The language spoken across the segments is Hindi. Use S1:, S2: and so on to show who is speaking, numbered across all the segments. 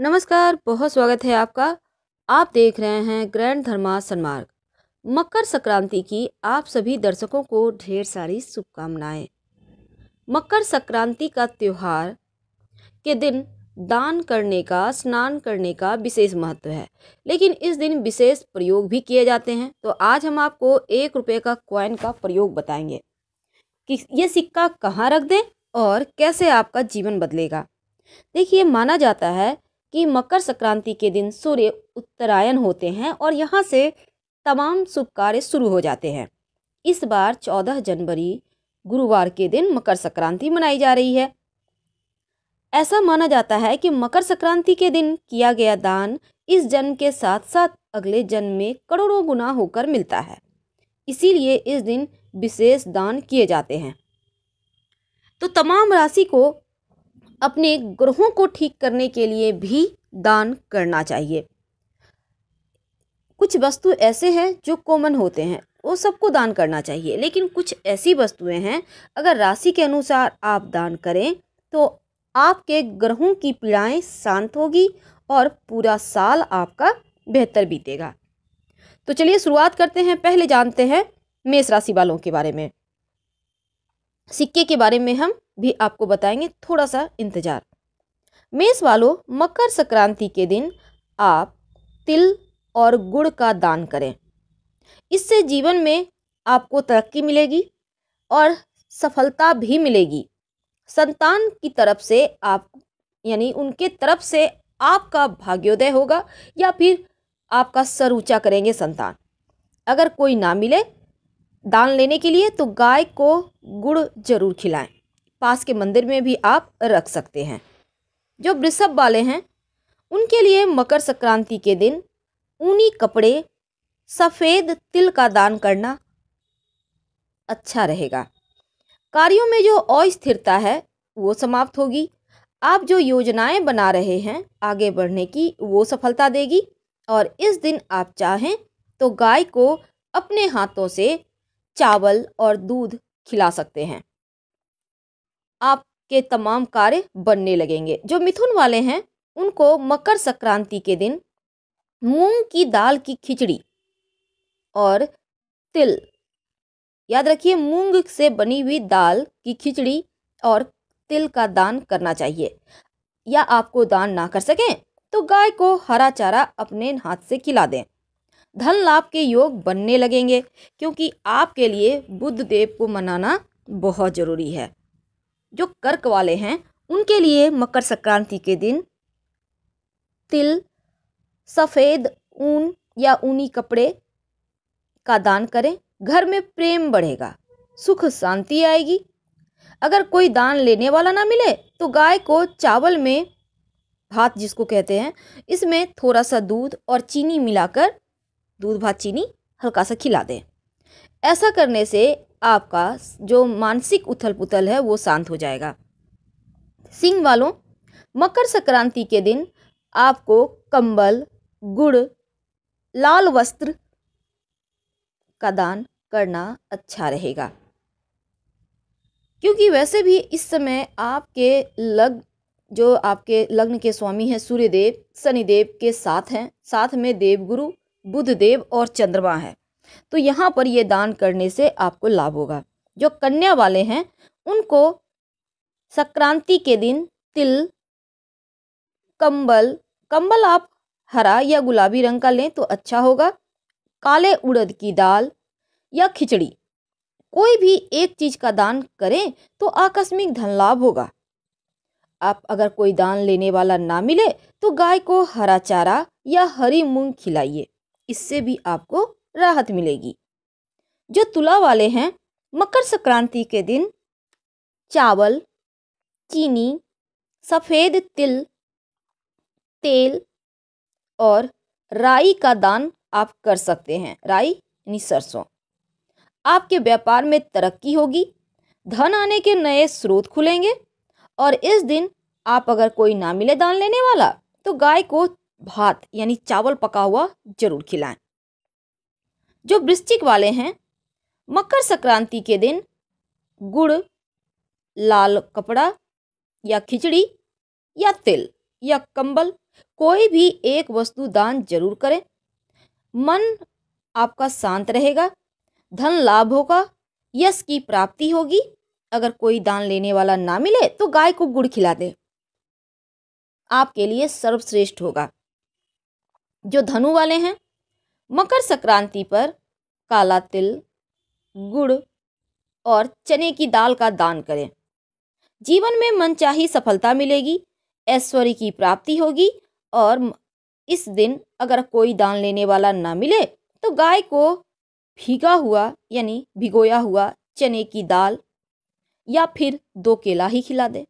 S1: नमस्कार बहुत स्वागत है आपका आप देख रहे हैं ग्रैंड धर्मा सन्मार्ग मकर संक्रांति की आप सभी दर्शकों को ढेर सारी शुभकामनाएं मकर संक्रांति का त्यौहार के दिन दान करने का स्नान करने का विशेष महत्व है लेकिन इस दिन विशेष प्रयोग भी किए जाते हैं तो आज हम आपको एक रुपये का कॉइन का प्रयोग बताएंगे कि ये सिक्का कहाँ रख दें और कैसे आपका जीवन बदलेगा देखिए माना जाता है कि मकर संक्रांति के दिन सूर्य उत्तरायण होते हैं और यहाँ से तमाम शुभ कार्य शुरू हो जाते हैं इस बार चौदह जनवरी गुरुवार के दिन मकर संक्रांति मनाई जा रही है ऐसा माना जाता है कि मकर संक्रांति के दिन किया गया दान इस जन्म के साथ साथ अगले जन्म में करोड़ों गुना होकर मिलता है इसीलिए इस दिन विशेष दान किए जाते हैं तो तमाम राशि को अपने ग्रहों को ठीक करने के लिए भी दान करना चाहिए कुछ वस्तु ऐसे हैं जो कॉमन होते हैं वो सबको दान करना चाहिए लेकिन कुछ ऐसी वस्तुएं हैं अगर राशि के अनुसार आप दान करें तो आपके ग्रहों की पीड़ाएं शांत होगी और पूरा साल आपका बेहतर बीतेगा तो चलिए शुरुआत करते हैं पहले जानते हैं मेष राशि वालों के बारे में सिक्के के बारे में हम भी आपको बताएंगे थोड़ा सा इंतज़ार मेष वालों मकर संक्रांति के दिन आप तिल और गुड़ का दान करें इससे जीवन में आपको तरक्की मिलेगी और सफलता भी मिलेगी संतान की तरफ से आप यानी उनके तरफ से आपका भाग्योदय होगा या फिर आपका सर ऊंचा करेंगे संतान अगर कोई ना मिले दान लेने के लिए तो गाय को गुड़ जरूर खिलाएं पास के मंदिर में भी आप रख सकते हैं जो वृषभ वाले हैं उनके लिए मकर संक्रांति के दिन ऊनी कपड़े सफ़ेद तिल का दान करना अच्छा रहेगा कार्यों में जो अस्थिरता है वो समाप्त होगी आप जो योजनाएं बना रहे हैं आगे बढ़ने की वो सफलता देगी और इस दिन आप चाहें तो गाय को अपने हाथों से चावल और दूध खिला सकते हैं आपके तमाम कार्य बनने लगेंगे जो मिथुन वाले हैं उनको मकर संक्रांति के दिन मूंग की दाल की खिचड़ी और तिल याद रखिए मूंग से बनी हुई दाल की खिचड़ी और तिल का दान करना चाहिए या आपको दान ना कर सकें तो गाय को हरा चारा अपने हाथ से खिला दें धन लाभ के योग बनने लगेंगे क्योंकि आपके लिए बुद्ध देव को मनाना बहुत ज़रूरी है जो कर्क वाले हैं उनके लिए मकर संक्रांति के दिन तिल सफ़ेद ऊन या ऊनी कपड़े का दान करें घर में प्रेम बढ़ेगा सुख शांति आएगी अगर कोई दान लेने वाला ना मिले तो गाय को चावल में भात जिसको कहते हैं इसमें थोड़ा सा दूध और चीनी मिलाकर दूध भात चीनी हल्का सा खिला दें ऐसा करने से आपका जो मानसिक उथल पुथल है वो शांत हो जाएगा सिंह वालों मकर संक्रांति के दिन आपको कंबल गुड़ लाल वस्त्र का दान करना अच्छा रहेगा क्योंकि वैसे भी इस समय आपके लग जो आपके लग्न के स्वामी हैं सूर्यदेव शनिदेव के साथ हैं साथ में देवगुरु बुधदेव और चंद्रमा है तो यहाँ पर ये दान करने से आपको लाभ होगा जो कन्या वाले हैं उनको संक्रांति के दिन तिल कंबल कंबल आप हरा या गुलाबी रंग का लें तो अच्छा होगा काले उड़द की दाल या खिचड़ी कोई भी एक चीज़ का दान करें तो आकस्मिक धन लाभ होगा आप अगर कोई दान लेने वाला ना मिले तो गाय को हरा चारा या हरी मूंग खिलाइए इससे भी आपको राहत मिलेगी जो तुला वाले हैं मकर संक्रांति के दिन चावल चीनी सफ़ेद तिल तेल और राई का दान आप कर सकते हैं राई यानी सरसों आपके व्यापार में तरक्की होगी धन आने के नए स्रोत खुलेंगे और इस दिन आप अगर कोई ना मिले दान लेने वाला तो गाय को भात यानी चावल पका हुआ जरूर खिलाएं जो वृश्चिक वाले हैं मकर संक्रांति के दिन गुड़ लाल कपड़ा या खिचड़ी या तिल या कंबल कोई भी एक वस्तु दान जरूर करें मन आपका शांत रहेगा धन लाभ होगा यश की प्राप्ति होगी अगर कोई दान लेने वाला ना मिले तो गाय को गुड़ खिला दे आपके लिए सर्वश्रेष्ठ होगा जो धनु वाले हैं मकर संक्रांति पर काला तिल गुड़ और चने की दाल का दान करें जीवन में मनचाही सफलता मिलेगी ऐश्वर्य की प्राप्ति होगी और इस दिन अगर कोई दान लेने वाला ना मिले तो गाय को भीगा हुआ यानी भिगोया हुआ चने की दाल या फिर दो केला ही खिला दे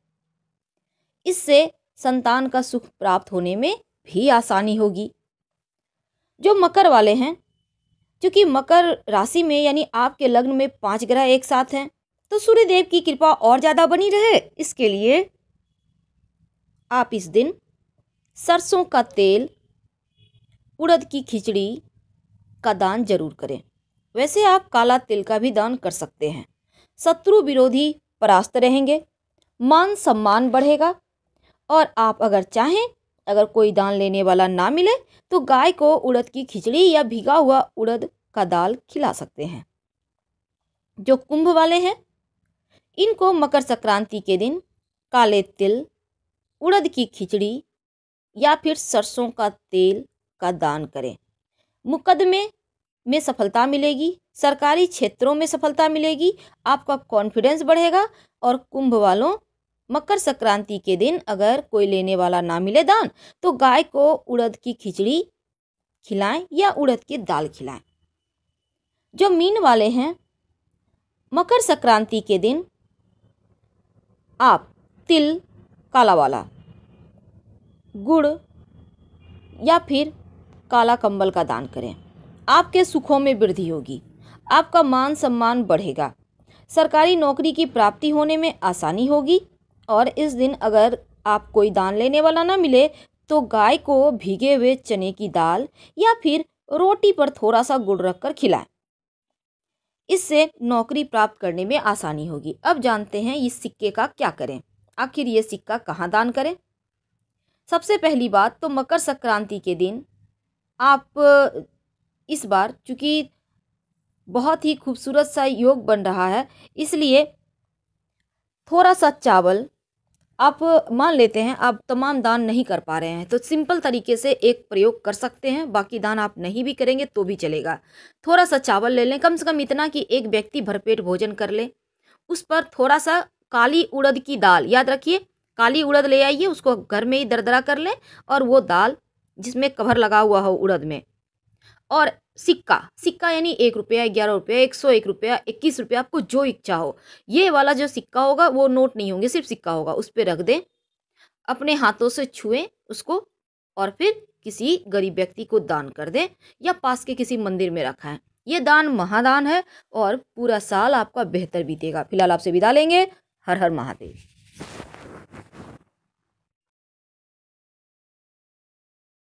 S1: इससे संतान का सुख प्राप्त होने में भी आसानी होगी जो मकर वाले हैं क्योंकि मकर राशि में यानी आपके लग्न में पांच ग्रह एक साथ हैं तो सूर्यदेव की कृपा और ज़्यादा बनी रहे इसके लिए आप इस दिन सरसों का तेल उड़द की खिचड़ी का दान जरूर करें वैसे आप काला तिल का भी दान कर सकते हैं शत्रु विरोधी परास्त रहेंगे मान सम्मान बढ़ेगा और आप अगर चाहें अगर कोई दान लेने वाला ना मिले तो गाय को उड़द की खिचड़ी या भिगा हुआ उड़द का दाल खिला सकते हैं जो कुंभ वाले हैं इनको मकर संक्रांति के दिन काले तिल उड़द की खिचड़ी या फिर सरसों का तेल का दान करें मुकदमे में सफलता मिलेगी सरकारी क्षेत्रों में सफलता मिलेगी आपका कॉन्फिडेंस बढ़ेगा और कुंभ वालों मकर संक्रांति के दिन अगर कोई लेने वाला ना मिले दान तो गाय को उड़द की खिचड़ी खिलाएं या उड़द की दाल खिलाएं जो मीन वाले हैं मकर संक्रांति के दिन आप तिल काला वाला गुड़ या फिर काला कंबल का दान करें आपके सुखों में वृद्धि होगी आपका मान सम्मान बढ़ेगा सरकारी नौकरी की प्राप्ति होने में आसानी होगी और इस दिन अगर आप कोई दान लेने वाला ना मिले तो गाय को भीगे हुए चने की दाल या फिर रोटी पर थोड़ा सा गुड़ रखकर खिलाएं इससे नौकरी प्राप्त करने में आसानी होगी अब जानते हैं इस सिक्के का क्या करें आखिर ये सिक्का कहाँ दान करें सबसे पहली बात तो मकर संक्रांति के दिन आप इस बार चूँकि बहुत ही खूबसूरत सा योग बन रहा है इसलिए थोड़ा सा चावल आप मान लेते हैं आप तमाम दान नहीं कर पा रहे हैं तो सिंपल तरीके से एक प्रयोग कर सकते हैं बाकी दान आप नहीं भी करेंगे तो भी चलेगा थोड़ा सा चावल ले लें कम से कम इतना कि एक व्यक्ति भरपेट भोजन कर ले उस पर थोड़ा सा काली उड़द की दाल याद रखिए काली उड़द ले आइए उसको घर में ही दरदरा कर लें और वो दाल जिसमें कवर लगा हुआ हो उड़द में और सिक्का सिक्का यानी एक रुपया ग्यारह रुपया एक सौ एक रुपया इक्कीस रुपया आपको जो इच्छा हो ये वाला जो सिक्का होगा वो नोट नहीं होंगे सिर्फ सिक्का होगा उस पर रख दें अपने हाथों से छुएं उसको और फिर किसी गरीब व्यक्ति को दान कर दें या पास के किसी मंदिर में रखा है ये दान महादान है और पूरा साल आपका बेहतर बीतेगा फिलहाल आपसे विदा लेंगे हर हर महादेव